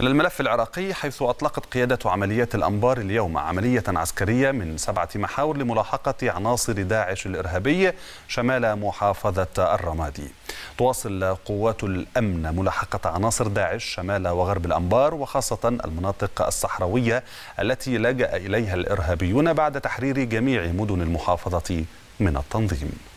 إلى الملف العراقي حيث أطلقت قيادة عمليات الأنبار اليوم عملية عسكرية من سبعة محاور لملاحقة عناصر داعش الإرهابي شمال محافظة الرمادي تواصل قوات الأمن ملاحقة عناصر داعش شمال وغرب الأنبار وخاصة المناطق الصحراوية التي لجأ إليها الإرهابيون بعد تحرير جميع مدن المحافظة من التنظيم